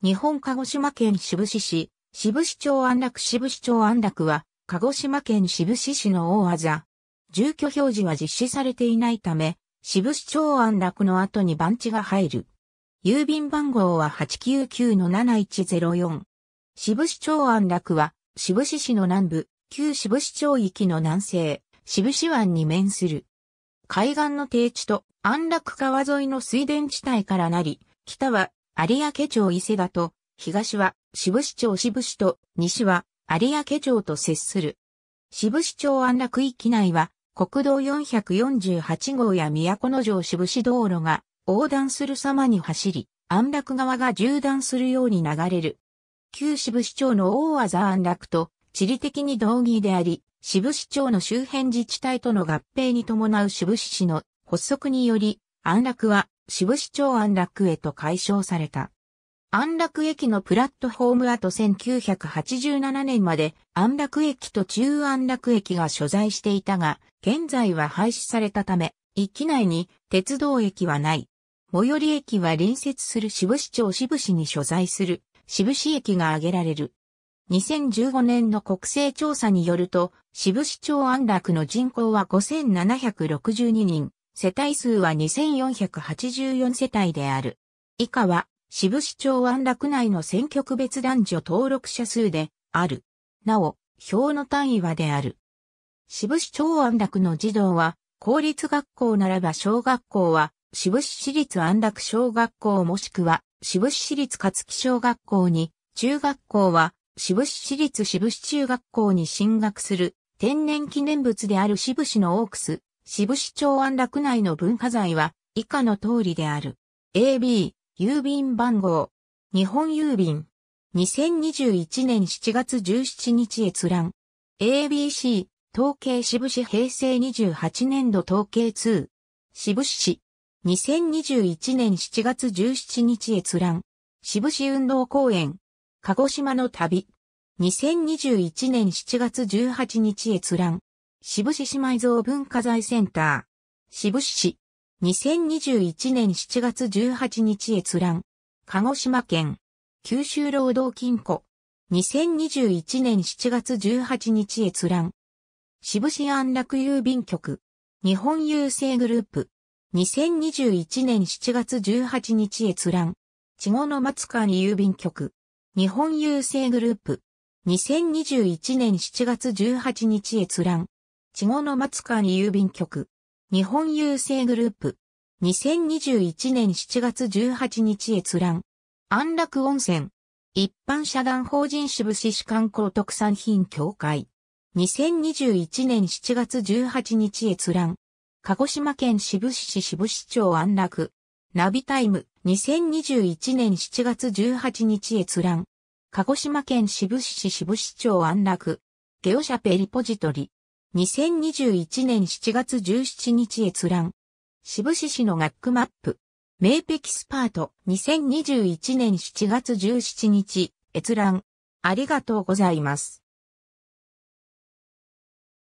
日本鹿児島県志布志市、志布志町安楽志布志町安楽は、鹿児島県志布志市の大技。住居表示は実施されていないため、志布志町安楽の後に番地が入る。郵便番号は899-7104。志布志町安楽は、志布志市の南部、旧志布志町域の南西、志布志湾に面する。海岸の低地と安楽川沿いの水田地帯からなり、北は有明町伊勢だと、東は志布町志布と、西は有明町と接する。志布町安楽域内は、国道448号や都城志布道路が横断する様に走り、安楽側が縦断するように流れる。旧志布町の大技安楽と地理的に同義であり、志布町の周辺自治体との合併に伴う志布市の発足により、安楽は志布志町安楽へと改称された。安楽駅のプラットホーム跡1987年まで安楽駅と中安楽駅が所在していたが、現在は廃止されたため、駅内に鉄道駅はない。最寄り駅は隣接する渋市町渋市に所在する渋市駅が挙げられる。2015年の国勢調査によると、渋市町安楽の人口は5762人、世帯数は2484世帯である。以下は、支部市長安楽内の選挙区別男女登録者数である。なお、票の単位はである。支部市長安楽の児童は、公立学校ならば小学校は、支部市立安楽小学校もしくは、支部市立勝木小学校に、中学校は、支部市立支部市中学校に進学する、天然記念物である支部市のオークス、支部市長安楽内の文化財は以下の通りである。AB、郵便番号。日本郵便。2021年7月17日閲覧。ABC、統計支部市平成28年度統計2。支部市。2021年7月17日閲覧。支部市運動公園。鹿児島の旅。2021年7月18日閲覧。渋志市埋蔵文化財センター。渋志市。2021年7月18日閲覧。鹿児島県。九州労働金庫。2021年7月18日閲覧。渋志安楽郵便局。日本郵政グループ。2021年7月18日閲覧。稚後の松間郵便局。日本郵政グループ。2021年7月18日閲覧。死後の松川に郵便局。日本郵政グループ。2021年7月18日閲覧。安楽温泉。一般社団法人支部市観光特産品協会。2021年7月18日閲覧。鹿児島県支部市支部市長安楽。ナビタイム。2021年7月18日閲覧。鹿児島県支部市支部市長安楽。ゲオシャペリポジトリ。2021年7月17日閲覧。渋志市の学区マップ。名ペキスパート2021年7月17日閲覧。ありがとうございます。